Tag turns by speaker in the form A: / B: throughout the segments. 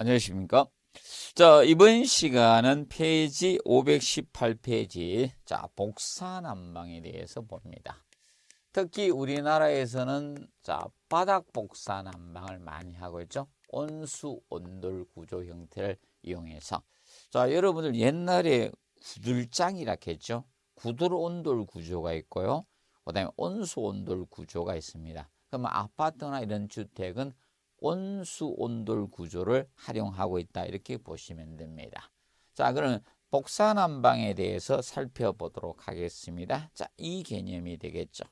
A: 안녕하십니까? 자, 이번 시간은 페이지 518페이지 자, 복사난방에 대해서 봅니다. 특히 우리나라에서는 자, 바닥 복사난방을 많이 하고 있죠. 온수 온돌 구조 형태를 이용해서 자, 여러분들 옛날에 구들장이라고 했죠. 구들 온돌 구조가 있고요. 그다음에 온수 온돌 구조가 있습니다. 그러면 아파트나 이런 주택은 온수 온돌 구조를 활용하고 있다 이렇게 보시면 됩니다. 자 그러면 복사난방에 대해서 살펴보도록 하겠습니다. 자, 이 개념이 되겠죠.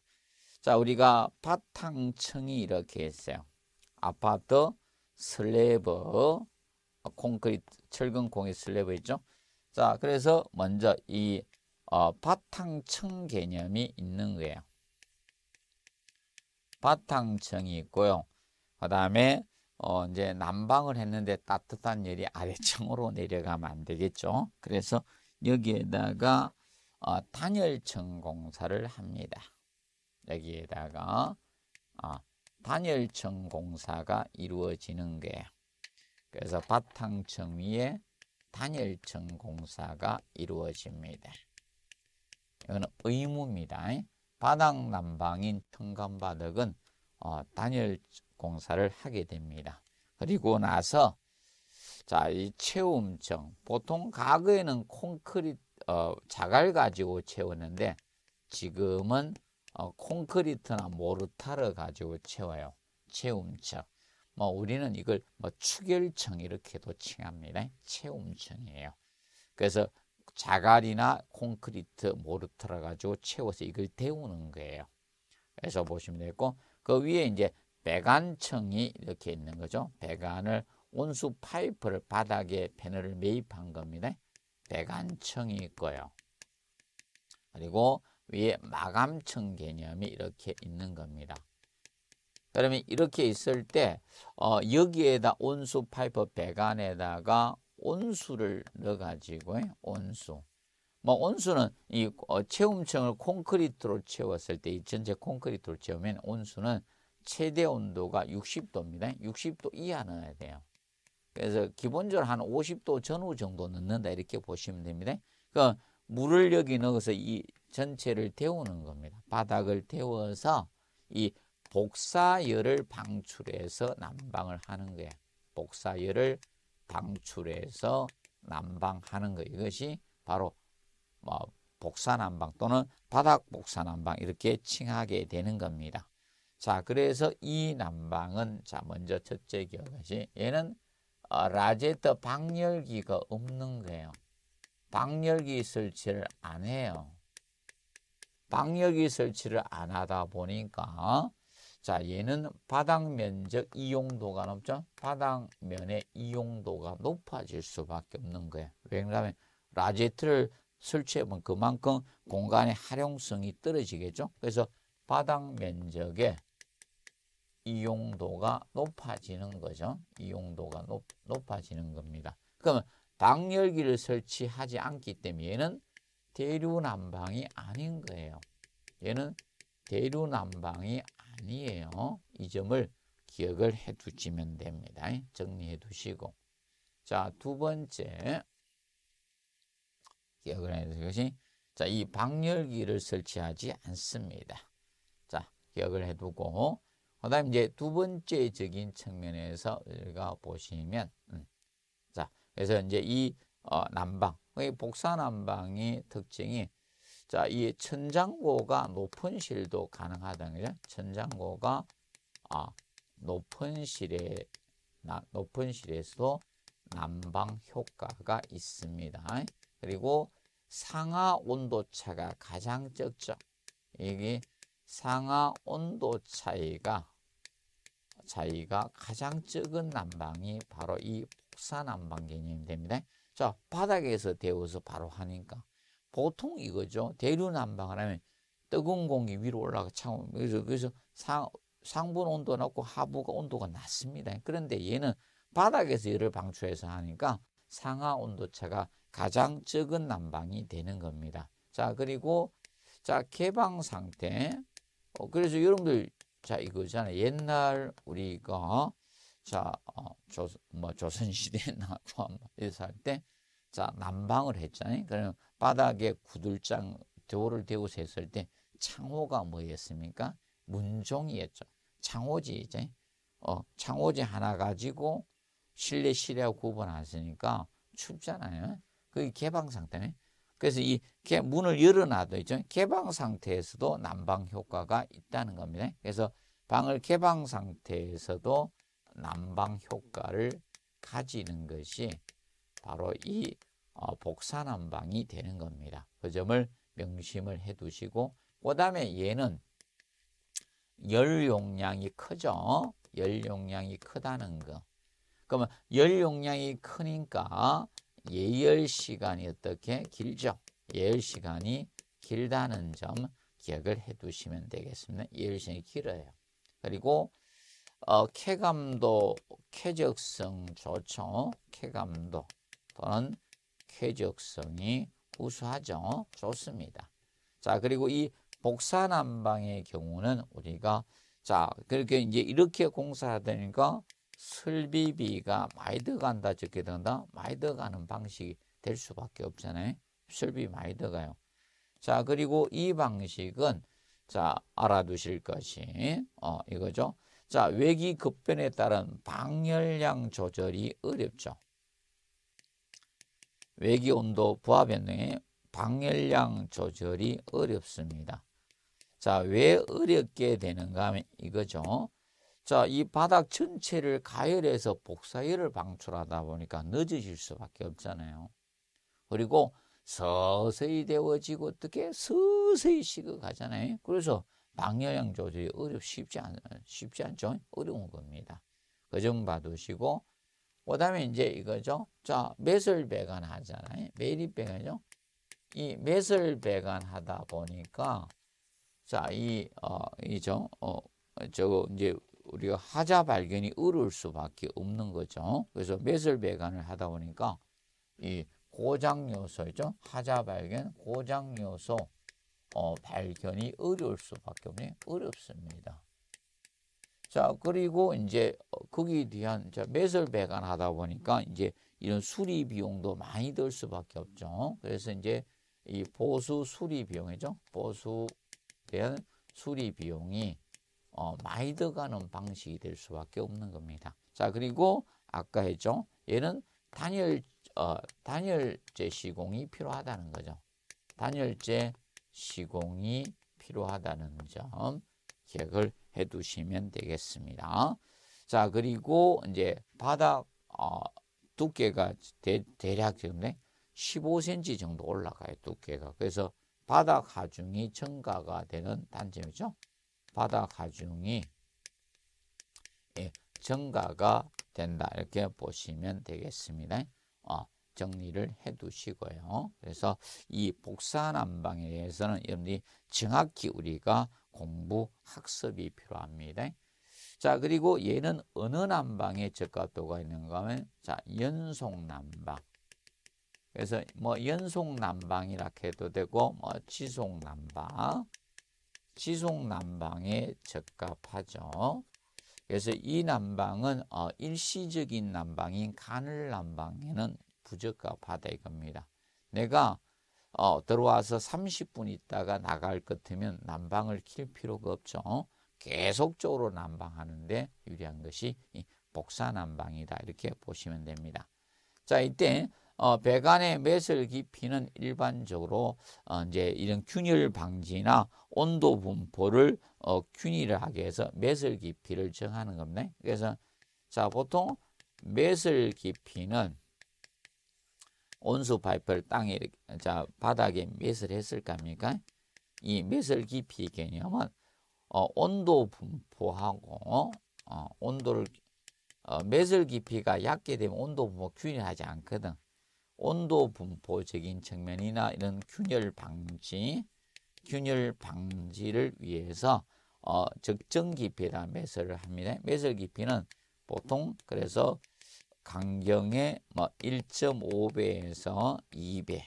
A: 자, 우리가 바탕층이 이렇게 있어요. 아파트, 슬래브, 콘크리트, 철근 공의 슬래브 있죠. 자, 그래서 먼저 이 어, 바탕층 개념이 있는 거예요. 바탕층이 있고요. 그 다음에 어 이제 난방을 했는데 따뜻한 열이 아래층으로 내려가면 안 되겠죠. 그래서 여기에다가 어, 단열층 공사를 합니다. 여기에다가 어, 단열층 공사가 이루어지는 게 그래서 바탕층 위에 단열층 공사가 이루어집니다. 이거는 의무입니다. 바닥 난방인 현관바닥은 어, 단열 공사를 하게 됩니다. 그리고 나서 자, 이 채움증. 보통 과거에는 콘크리트 어, 자갈 가지고 채웠는데 지금은 어, 콘크리트나 모르타를 가지고 채워요. 채움층. 뭐 우리는 이걸 뭐 추결층 이렇게도 칭합니다. 채움층이에요. 그래서 자갈이나 콘크리트 모르타를 가지고 채워서 이걸 데우는 거예요. 그래서 보시면 되고 겠그 위에 이제 배관청이 이렇게 있는 거죠. 배관을 온수 파이프를 바닥에 패널을 매입한 겁니다. 배관청이 있고요. 그리고 위에 마감청 개념이 이렇게 있는 겁니다. 그러면 이렇게 있을 때 어, 여기에다 온수 파이프 배관에다가 온수를 넣어가지고 온수 뭐 온수는 이 어, 채움층을 콘크리트로 채웠을 때 이 전체 콘크리트로 채우면 온수는 최대 온도가 60도입니다. 60도 이하 넣어야 돼요. 그래서 기본적으로 한 50도 전후 정도 넣는다 이렇게 보시면 됩니다. 그 물을 여기 넣어서 이 전체를 데우는 겁니다. 바닥을 데워서 이 복사열을 방출해서 난방을 하는 거예요. 복사열을 방출해서 난방하는 거 이것이 바로 뭐 복사난방 또는 바닥 복사난방 이렇게 칭하게 되는 겁니다. 자, 그래서 이 난방은 자, 먼저 첫째 기억하시. 얘는 어, 라제트 방열기가 없는 거예요. 방열기 설치를 안 해요. 방열기 설치를 안 하다 보니까 자, 얘는 바닥 면적 이용도가 높죠? 바닥 면의 이용도가 높아질 수밖에 없는 거예요. 왜냐하면 라제트를 설치해보면 그만큼 공간의 활용성이 떨어지겠죠? 그래서 바닥 면적에 이용도가 높아지는 거죠. 이용도가 높, 높아지는 겁니다. 그러면 방열기를 설치하지 않기 때문에 얘는 대류난방이 아닌 거예요. 얘는 대류난방이 아니에요. 이 점을 기억을 해두시면 됩니다. 정리해 두시고 자두 번째 기억을 해두실 것 자이 방열기를 설치하지 않습니다. 자 기억을 해두고 그 다음 이제 두 번째적인 측면에서 우리가 보시면, 음. 자, 그래서 이제 이 어, 난방, 복사 난방의 특징이 자, 이 천장고가 높은 실도 가능하다는 거죠. 천장고가 아, 높은 실에 나, 높은 실에서도 난방 효과가 있습니다. 그리고 상하 온도차가 가장 적죠. 이게 상하 온도 차이가 차이가 가장 적은 난방이 바로 이 복사 난방 개념이 됩니다. 자, 바닥에서 데워서 바로 하니까 보통 이거죠. 대류 난방을 하면 뜨거운 공기 위로 올라가 차 그래서 그래서 상 상분 온도 낮고 하부가 온도가 낮습니다. 그런데 얘는 바닥에서 열을 방출해서 하니까 상하 온도차가 가장 적은 난방이 되는 겁니다. 자, 그리고 자, 개방 상태. 어, 그래서 여러분들 자, 이거잖아. 옛날 우리가 자, 어, 조, 뭐 조선시대나 구한말에서 뭐 할때 자, 난방을 했잖아요. 그러면 바닥에 구들장 도를 대고서 했을 때 창호가 뭐였습니까? 문종이었죠. 창호지 이제 어, 창호지 하나 가지고 실내 실외 구분하시니까 춥잖아요. 그게 개방상 태네 그래서 이 문을 열어놔도 있죠. 개방 상태에서도 난방 효과가 있다는 겁니다. 그래서 방을 개방 상태에서도 난방 효과를 가지는 것이 바로 이 어, 복사난방이 되는 겁니다. 그 점을 명심을 해 두시고 그 다음에 얘는 열 용량이 크죠. 열 용량이 크다는 거. 그러면 열 용량이 크니까 예열 시간이 어떻게 길죠? 예열 시간이 길다는 점 기억을 해두시면 되겠습니다. 예열 시간이 길어요. 그리고 어, 쾌감도, 쾌적성 좋죠. 쾌감도 또는 쾌적성이 우수하죠. 좋습니다. 자, 그리고 이 복사난방의 경우는 우리가 자, 그렇게 이제 이렇게 공사하다니까 설비비가 많이 들어간다 적게 된다 많이 들어가는 방식이 될 수밖에 없잖아요. 설비 많이 들어가요. 자 그리고 이 방식은 자 알아두실 것이 어 이거죠. 자 외기 급변에 따른 방열량 조절이 어렵죠. 외기 온도 부하 변동에 방열량 조절이 어렵습니다. 자, 왜 어렵게 되는가 하면 이거죠. 자, 이 바닥 전체를 가열해서 복사열을 방출하다 보니까 늦어질 수밖에 없잖아요. 그리고 서서히 데워지고 어떻게 서서히 식어가잖아요. 그래서 방열량 조절이 어렵 쉽지 않 쉽지 않죠. 어려운 겁니다. 그 점 봐두시고 그다음에 이제 이거죠. 자, 매설 배관 하잖아요. 매립 배관이죠. 이 매설 배관 하다 보니까 자, 이 어 이죠. 어 저거 이제 우리가 하자 발견이 어려울 수밖에 없는 거죠. 그래서 매설 배관을 하다 보니까 이 고장 요소죠. 하자 발견, 고장 요소 어, 발견이 어려울 수밖에 없네. 요 어렵습니다. 자, 그리고 이제 어, 거기에 대한 매설 배관 하다 보니까 이제 이런 수리 비용도 많이 들 수밖에 없죠. 그래서 이제 이 보수 수리 비용이죠. 보수 대한 수리 비용이 어, 많이 들어가는 방식이 될 수밖에 없는 겁니다. 자 그리고 아까 했죠. 얘는 단열 어, 단열재 시공이 필요하다는 거죠. 단열재 시공이 필요하다는 점 기억을 해두시면 되겠습니다. 자 그리고 이제 바닥 어, 두께가 대, 략 지금 15cm 정도 올라가요 두께가 그래서 바닥 하중이 증가가 되는 단점이죠. 바다 가중이 예, 증가가 된다. 이렇게 보시면 되겠습니다. 어, 정리를 해 두시고요. 그래서 이 복사난방에 대해서는 여러분들이 정확히 우리가 공부, 학습이 필요합니다. 자, 그리고 얘는 어느 난방에 적합도가 있는가 하면, 자, 연속난방. 그래서 뭐 연속난방이라 해도 되고, 뭐 지속난방. 지속 난방에 적합하죠. 그래서 이 난방은 어, 일시적인 난방인 가늘 난방에는 부적합하다 이겁니다. 내가 어, 들어와서 30분 있다가 나갈 것 같으면 난방을 킬 필요가 없죠. 계속적으로 난방하는데 유리한 것이 복사 난방이다. 이렇게 보시면 됩니다. 자, 이때 어, 배관의 매설 깊이는 일반적으로 어, 이제 이런 균열 방지나 온도 분포를 어, 균일하게 해서 매설 깊이를 정하는 겁니다. 그래서 자 보통 매설 깊이는 온수 파이프를 땅에 이렇게, 자 바닥에 매설했을 겁니까? 이 매설 깊이 개념은 어, 온도 분포하고 어, 온도를 어, 매설 깊이가 얕게 되면 온도 분포 균일하지 않거든. 온도 분포적인 측면이나 이런 균열 방지, 균열 방지를 위해서 어, 적정 깊이라 매설을 합니다. 매설 깊이는 보통 그래서 강경의 뭐 1.5배에서 2배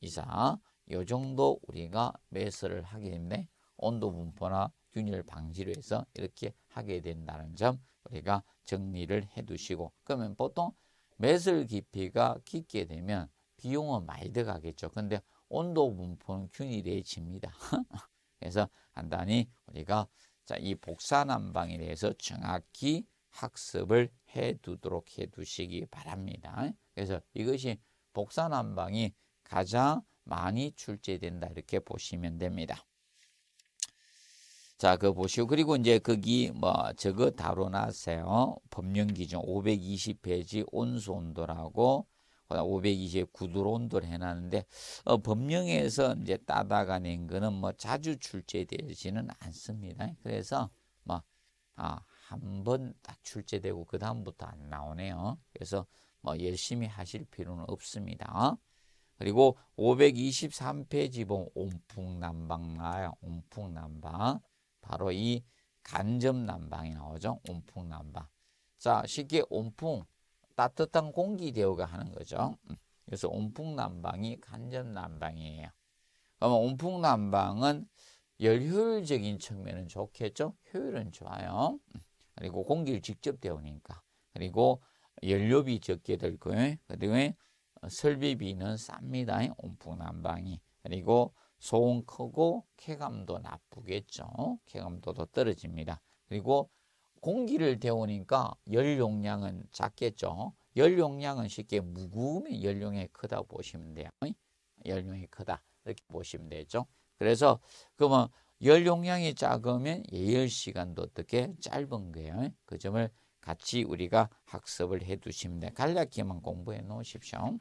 A: 이상 요 정도 우리가 매설을 하게 되는데 온도 분포나 균열 방지로 해서 이렇게 하게 된다는 점 우리가 정리를 해 두시고 그러면 보통 매슬 깊이가 깊게 되면 비용은 많이 들어가겠죠. 근데 온도 분포는 균일해집니다. 그래서 간단히 우리가 자, 이 복사난방에 대해서 정확히 학습을 해 두도록 해 두시기 바랍니다. 그래서 이것이 복사난방이 가장 많이 출제된다 이렇게 보시면 됩니다. 자, 그보시고 그리고 이제 거기 뭐 저거 다뤄놨어요. 법령 기준 520페이지 온수 온도라고 520 구두로 온도를 해놨는데 어, 법령에서 이제 따다가 낸 거는 뭐 자주 출제되지는 않습니다. 그래서 뭐 아, 한 번 딱 출제되고 그 다음부터 안 나오네요. 그래서 뭐 열심히 하실 필요는 없습니다. 그리고 523페이지 보면 온풍난방 나요. 온풍난방. 바로 이 간접난방이 나오죠. 온풍난방. 자, 쉽게 온풍, 따뜻한 공기 대우가 하는 거죠. 음. 그래서 온풍난방이 간접난방이에요. 그러면 온풍난방은 열효율적인 측면은 좋겠죠. 효율은 좋아요. 음. 그리고 공기를 직접 데우니까. 그리고 연료비 적게 들거요 그리고 설비비는 쌉니다. 온풍난방이. 그리고 소음 크고 쾌감도 나쁘겠죠. 쾌감도도 떨어집니다. 그리고 공기를 데우니까 열 용량은 작겠죠. 열 용량은 쉽게 무거우면 열용이 크다 보시면 돼요. 열용이 크다 이렇게 보시면 되죠. 그래서 그러면 열 용량이 작으면 예열 시간도 어떻게 짧은 거예요. 그 점을 같이 우리가 학습을 해 두시면 돼요. 간략히만 공부해 놓으십시오.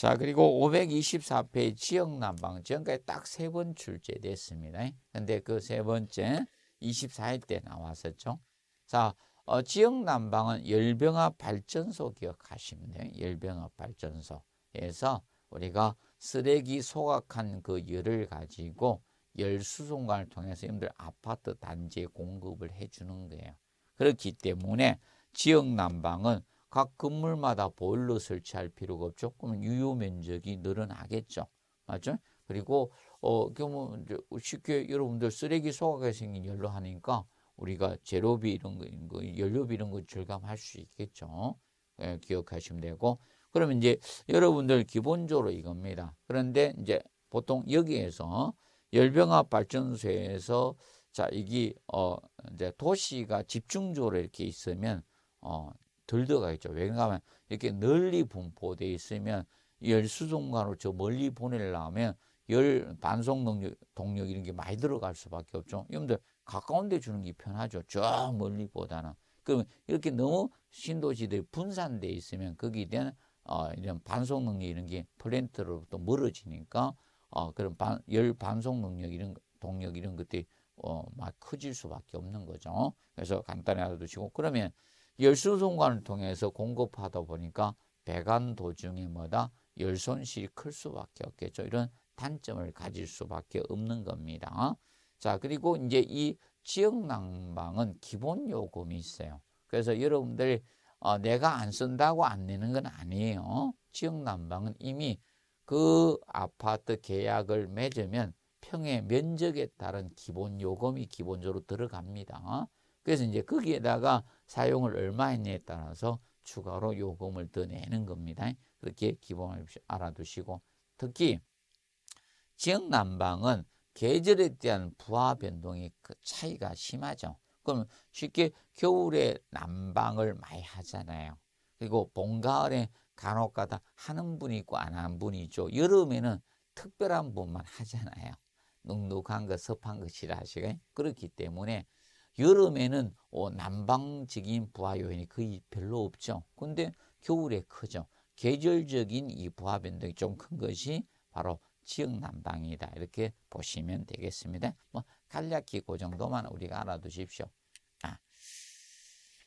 A: 자 그리고 524페이지 지역 난방 지금까지 딱 세 번 출제됐습니다. 근데 그 세 번째 24일 때 나왔었죠. 자 어, 지역 난방은 열병합 발전소 기억하시면 돼요. 열병합 발전소에서 우리가 쓰레기 소각한 그 열을 가지고 열수송관을 통해서 여러분들 아파트 단지에 공급을 해주는 거예요. 그렇기 때문에 지역 난방은 각 건물마다 보일러 설치할 필요가 없죠. 그러면 유효 면적이 늘어나겠죠. 맞죠? 그리고 어 그러면 쉽게 여러분들 쓰레기 소각이 생긴 열로 하니까 우리가 재료비 이런 거, 이런 거 연료비 이런 거 절감할 수 있겠죠. 예, 기억하시면 되고 그러면 이제 여러분들 기본적으로 이겁니다. 그런데 이제 보통 여기에서 열병합 발전소에서 자 이게 어 이제 도시가 집중적으로 이렇게 있으면 어 덜들어가있죠 왜냐하면 이렇게 널리 분포되어 있으면 열수동관으로저 멀리 보내려면 열 반송 능력 동력 이런 게 많이 들어갈 수밖에 없죠. 여러분들 가까운 데 주는 게 편하죠. 저 멀리보다는. 그러면 이렇게 너무 신도시들이 분산돼 있으면 거기에 대한 어, 이런 반송 능력 이런 게 플랜트로부터 멀어지니까 어, 그런 반, 열 반송 능력 이런 동력 이런 것들이 어, 막 커질 수밖에 없는 거죠. 그래서 간단히 알아두시고 그러면 열수송관을 통해서 공급하다 보니까 배관 도중에 뭐다 열손실이 클 수밖에 없겠죠. 이런 단점을 가질 수밖에 없는 겁니다. 자 그리고 이제 이 지역 난방은 기본 요금이 있어요. 그래서 여러분들 어, 내가 안 쓴다고 안 내는 건 아니에요. 지역 난방은 이미 그 아파트 계약을 맺으면 평의 면적에 따른 기본 요금이 기본적으로 들어갑니다. 그래서 이제 거기에다가 사용을 얼마 했냐에 따라서 추가로 요금을 더 내는 겁니다. 그렇게 기본을 알아두시고 특히 지역 난방은 계절에 대한 부하 변동이 그 차이가 심하죠. 그럼 쉽게 겨울에 난방을 많이 하잖아요. 그리고 봄, 가을에 간혹 가다 하는 분이 있고 안 하는 분이 있죠. 여름에는 특별한 분만 하잖아요. 눅눅한 것, 습한 것이라 하시고 그렇기 때문에 여름에는 어, 난방적인 부하 요인이 거의 별로 없죠. 근데 겨울에 크죠. 계절적인 이 부하 변동이 좀 큰 것이 바로 지역 난방이다. 이렇게 보시면 되겠습니다. 뭐 간략히 그 정도만 우리가 알아두십시오. 아.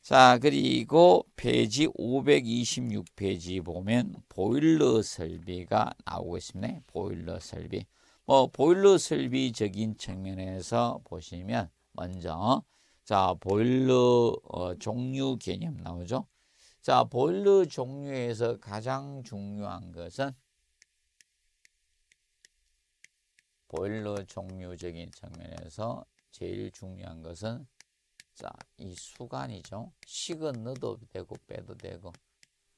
A: 자, 그리고 페이지 526페이지 보면 보일러 설비가 나오고 있습니다. 보일러 설비. 뭐 보일러 설비적인 측면에서 보시면 먼저 자, 보일러 어, 종류 개념 나오죠. 자, 보일러 종류에서 가장 중요한 것은 보일러 종류적인 측면에서 제일 중요한 것은 자, 이 수간이죠. 식은 넣어도 되고 빼도 되고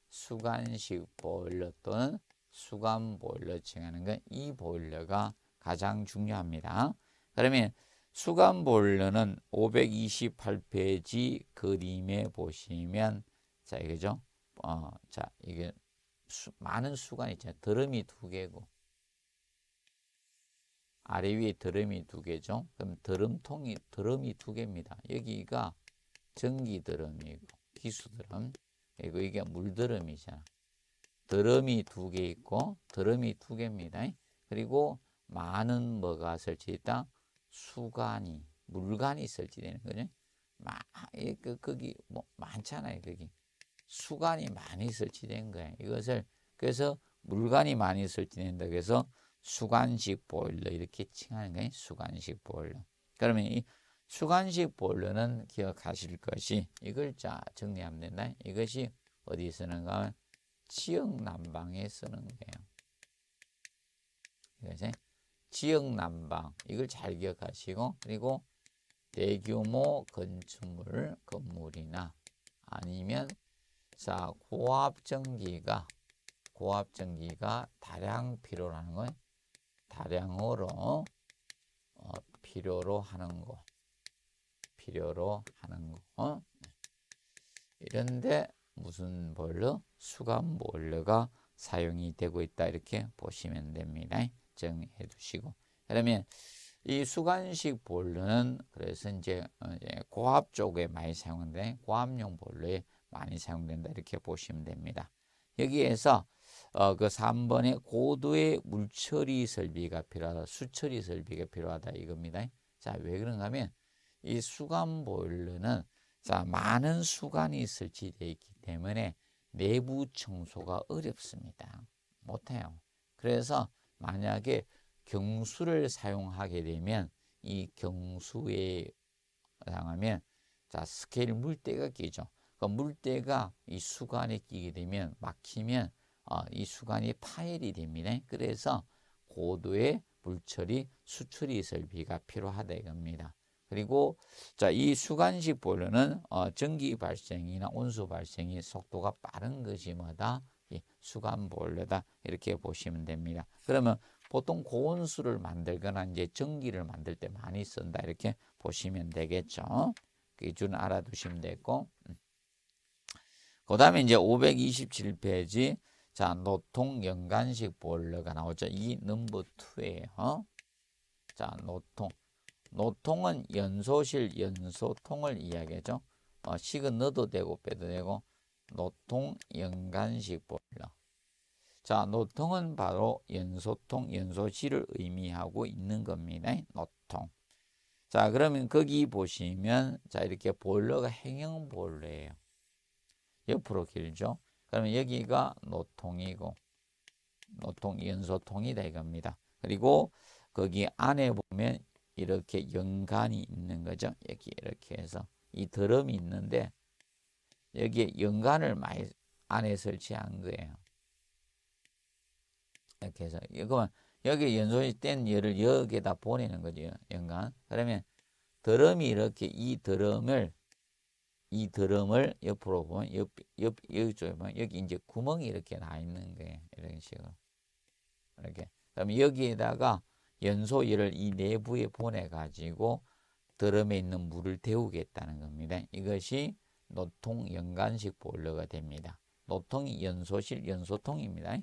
A: 수간식 보일러 또는 수간 보일러 칭하는 건 이 보일러가 가장 중요합니다. 그러면 수감본론는 528페이지 그림에 보시면 자 이거죠. 어, 자 이게 수, 많은 수간 있잖아요. 드럼이 두 개고 아래 위에 드럼이 두 개죠. 그럼 드럼통이 드럼이 두 개입니다. 여기가 전기 드럼이고 기수 드럼 그리고 이게 물 드럼이잖아. 드럼이 두 개 있고 드럼이 두 개입니다. 그리고 많은 뭐가 설치있다 수간이, 물간이 설치되는 거죠. 마, 그, 거기, 뭐, 많잖아요, 거기. 수간이 많이 설치된 거예요. 이것을, 그래서 물간이 많이 설치된다. 그래서 수간식 보일러 이렇게 칭하는 거예요. 수간식 보일러. 그러면 이 수간식 보일러는 기억하실 것이 이 글자 정리하면 된다. 이것이 어디 쓰는가? 지역 난방에 쓰는 거예요. 이것이 지역 난방 이걸 잘 기억하시고 그리고 대규모 건축물 건물이나 아니면 자 고압 전기가 고압 전기가 다량 필요라는 건 다량으로 어, 필요로 하는 거 필요로 하는 거 어? 네. 이런데 무슨 보일러 수감 보일러가 사용이 되고 있다 이렇게 보시면 됩니다. 정해 두시고 그러면 이 수간식 볼러는 그래서 어, 이제 고압 쪽에 많이 사용되는 고압용 볼러에 많이 사용된다 이렇게 보시면 됩니다. 여기에서 어, 그 3번에 고도의 물처리 설비가 필요하다, 수처리 설비가 필요하다 이겁니다. 자, 왜 그런가 하면 이 수간 보일러는 자, 많은 수간이 설치되어 있기 때문에 내부 청소가 어렵습니다. 못해요. 그래서 만약에 경수를 사용하게 되면 이 경수에 당하면 자 스케일 물때가 끼죠. 그 물때가 이 수관에 끼게 되면 막히면 어, 이 수관이 파열이 됩니다. 그래서 고도의 물처리 수출이 설비가 필요하다 이겁니다. 그리고 자 이 수간식 보일러는 어, 전기 발생이나 온수 발생이 속도가 빠른 것이마다 수간볼레다 이렇게 보시면 됩니다. 그러면 보통 고온수를 만들거나 이제 전기를 만들 때 많이 쓴다 이렇게 보시면 되겠죠. 기준 알아두시면 되고 그 다음에 이제 527페이지 자 노통 연간식 볼러가 나오죠. 이 넘버 2예요. 자 노통 노통은 연소실 연소통을 이야기죠 어, 식은 넣어도 되고 빼도 되고 노통, 연간식 보일러. 자, 노통은 바로 연소통, 연소실을 의미하고 있는 겁니다. 노통. 자, 그러면 거기 보시면 자, 이렇게 보일러가 행형 보일러예요. 옆으로 길죠. 그러면 여기가 노통이고 노통, 연소통이다 이겁니다. 그리고 거기 안에 보면 이렇게 연간이 있는 거죠. 여기 이렇게 해서 이 드럼이 있는데 여기에 연관을 많이 안에 설치한 거예요. 이렇게 해서 그러면 여기 연소이 뗀 열을 여기에다 보내는 거죠. 연간. 그러면 드럼이 이렇게 이 드럼을 이 드럼을 옆으로 보면 옆, 옆, 여기 쪽에 보면 여기 이제 구멍이 이렇게 나 있는 거예요. 이런 식으로. 이렇게. 그럼 여기에다가 연소열을 이 내부에 보내 가지고 드럼에 있는 물을 데우겠다는 겁니다. 이것이 노통 연관식 보일러가 됩니다. 노통이 연소실 연소통입니다. 예.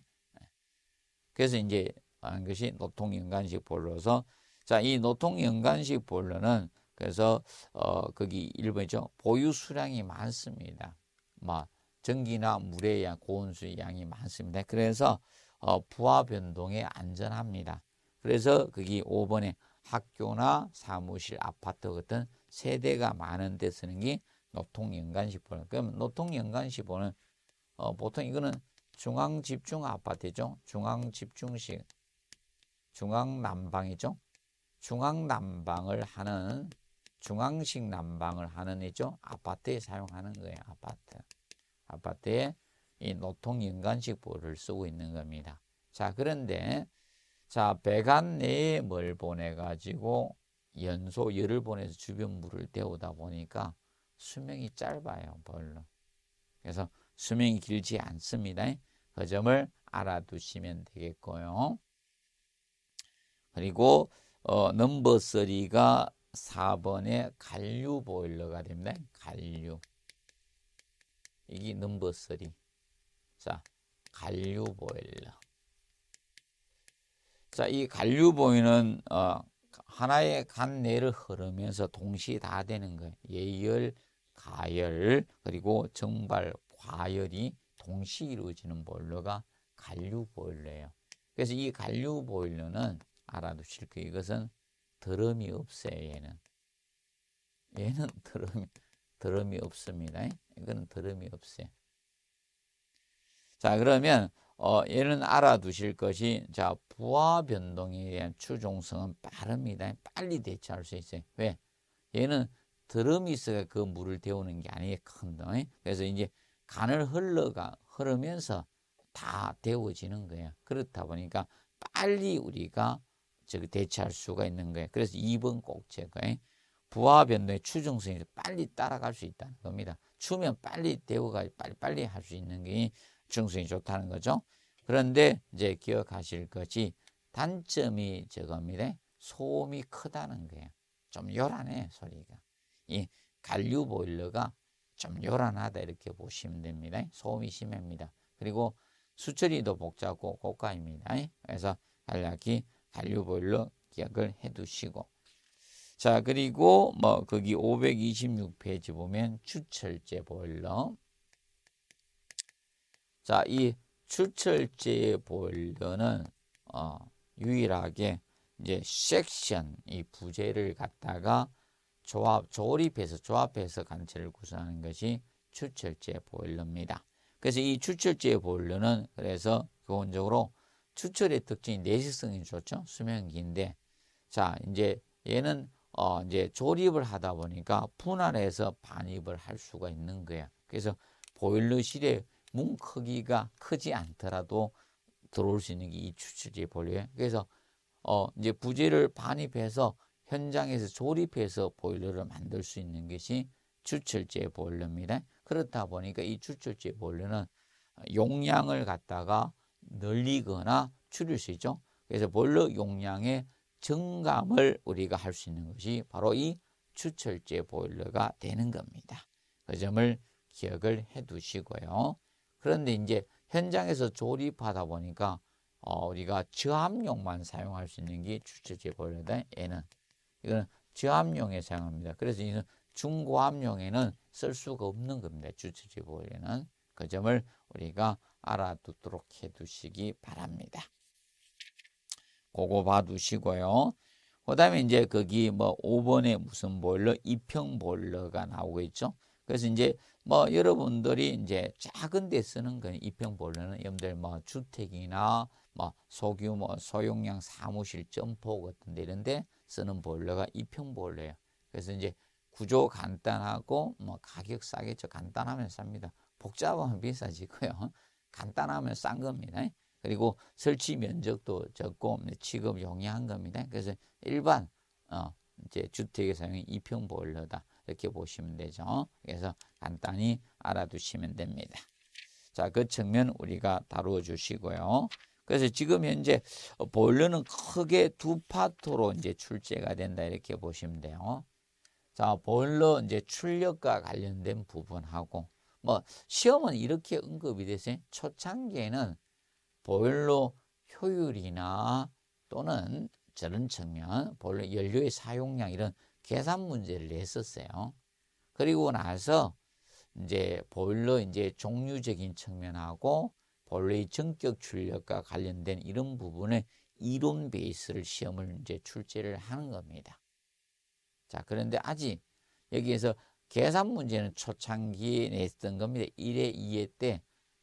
A: 그래서 이제 하는 것이 노통 연간식 보일러서 자, 이 노통 연간식 보일러는 그래서 어 거기 일본이죠. 보유 수량이 많습니다. 막 뭐 전기나 물의 양, 고온수의 양이 많습니다. 그래서 어 부하 변동에 안전합니다. 그래서 거기 5번에 학교나 사무실, 아파트 같은 세대가 많은 데 쓰는 게 노통연간시보는 그럼 노통연간시보는 어, 보통 이거는 중앙집중 아파트죠. 중앙집중식 중앙난방이죠. 중앙난방을 하는 중앙식 난방을 하는 이죠. 아파트에 사용하는 거예요. 아파트. 아파트에 이 노통 연간식 보를 쓰고 있는 겁니다. 자, 그런데 자, 배관 내에 뭘 보내 가지고 연소 열을 보내서 주변 물을 데우다 보니까 수명이 짧아요. 벌로. 그래서 수명이 길지 않습니다. 그 점을 알아두시면 되겠고요. 그리고 어, 넘버 3가 4번의 갈류 보일러가 됩니다. 갈류. 이게 넘버 3. 자, 갈류 보일러. 자, 이 갈류 보이는 어, 하나의 간내를 흐르면서 동시 다 되는 거예요. 예열, 가열 그리고 정발 과열이 동시 에 이루어지는 보일러가 관류 보일러예요. 그래서 이 관류 보일러는 알아두실 거 이것은 드럼이 없어요. 얘는 얘는 드럼 드럼이 없습니다. 이거는 드럼이 없어요. 자 그러면 어, 얘는 알아두실 것이 자 부하 변동에 대한 추종성은 빠릅니다. 빨리 대처할 수 있어요. 왜? 얘는 드럼이 있어야 그 물을 데우는 게 아니에요. 그래서 이제 간을 흘러가 흐르면서 다 데워지는 거예요. 그렇다 보니까 빨리 우리가 저기 대체할 수가 있는 거예요. 그래서 2번 꼭제가 부하 변동의 추중성이 빨리 따라갈 수 있다는 겁니다. 추면 빨리 데워가 빨리 빨리 할 수 있는 게 중성이 좋다는 거죠. 그런데 이제 기억하실 것이 단점이 저겁니다. 소음이 크다는 거예요. 좀 요란해 소리가. 이갈류 보일러가 좀 요란하다 이렇게 보시면 됩니다. 소음이 심합니다. 그리고 수처리도 복잡하고 고가입니다. 그래서 간략히 갈류 보일러 기억을 해두시고 자 그리고 뭐 거기 526페이지 보면 추철제 보일러 자 이 추철제 보일러는 어, 유일하게 이제 섹션 이 부재를 갖다가 조합, 조립해서 조합해서 간체를 구성하는 것이 추출제 보일러입니다. 그래서 이 추출제 보일러는 그래서 기본적으로 추출의 특징이 내시성이 좋죠. 수명이 긴데 자 이제 얘는 어 이제 조립을 하다 보니까 분할해서 반입을 할 수가 있는 거야. 그래서 보일러실의 문 크기가 크지 않더라도 들어올 수 있는 게 이 추출제 보일러예요. 그래서 어 이제 부재를 반입해서 현장에서 조립해서 보일러를 만들 수 있는 것이 주철제 보일러입니다. 그렇다 보니까 이 추출제 보일러는 용량을 갖다가 늘리거나 줄일 수 있죠. 그래서 보일러 용량의 증감을 우리가 할 수 있는 것이 바로 이 추출제 보일러가 되는 겁니다. 그 점을 기억을 해 두시고요. 그런데 이제 현장에서 조립하다 보니까 어, 우리가 저압용만 사용할 수 있는 게 추출제 보일러다. 얘는 이거는 저압용에 사용합니다. 그래서 이는 중고압용에는 쓸 수가 없는 겁니다. 주체지보에는그 점을 우리가 알아두도록 해두시기 바랍니다. 그거 봐두시고요. 그 다음에 이제 거기 뭐 5번에 무슨 보일러, 이평 보일러가 나오고 있죠. 그래서 이제 뭐 여러분들이 이제 작은 데 쓰는 건 이평 보일러는 여러분들 뭐 주택이나 뭐 소규모 뭐 소용량 사무실 점포 같은 데 이런데 쓰는 보일러가 이평 보일러예요. 그래서 이제 구조 간단하고 뭐 가격 싸겠죠. 간단하면 쌉니다. 복잡하면 비싸지고요. 간단하면 싼 겁니다. 그리고 설치 면적도 적고 네, 취급 용이한 겁니다. 그래서 일반 어 이제 주택에 사용이 이평 보일러다 이렇게 보시면 되죠. 그래서 간단히 알아두시면 됩니다. 자, 그 측면 우리가 다루어 주시고요. 그래서 지금 현재 보일러는 크게 두 파트로 이제 출제가 된다 이렇게 보시면 돼요. 자, 보일러 이제 출력과 관련된 부분하고 뭐 시험은 이렇게 언급이 됐어요. 초창기에는 보일러 효율이나 또는 저런 측면, 보일러 연료의 사용량 이런 계산 문제를 냈었어요. 그리고 나서 이제 보일러 이제 종류적인 측면하고 본래의 전격 출력과 관련된 이런 부분에 이론 베이스를 시험을 이제 출제를 하는 겁니다. 자, 그런데 아직 여기에서 계산 문제는 초창기에 냈던 겁니다. 1회, 2회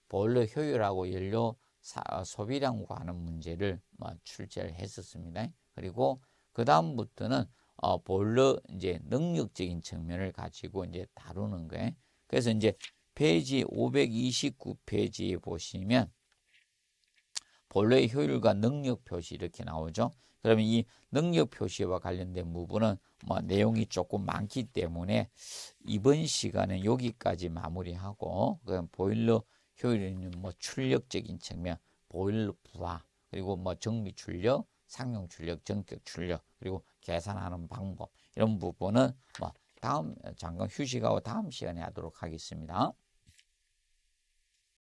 A: 때보일 효율하고 연료 사, 어, 소비량과 하는 문제를 뭐 출제를 했었습니다. 그리고 그 다음부터는 어, 보일 이제 능력적인 측면을 가지고 이제 다루는 거예요. 그래서 이제 페이지 529페이지에 보시면 본래의 효율과 능력 표시 이렇게 나오죠. 그러면 이 능력 표시와 관련된 부분은 뭐 내용이 조금 많기 때문에 이번 시간은 여기까지 마무리하고 그럼 보일러 효율에뭐 출력적인 측면, 보일러 부하, 그리고 뭐 정비 출력, 상용 출력, 전격 출력, 그리고 계산하는 방법 이런 부분은 뭐 다음 잠깐 휴식하고 다음 시간에 하도록 하겠습니다.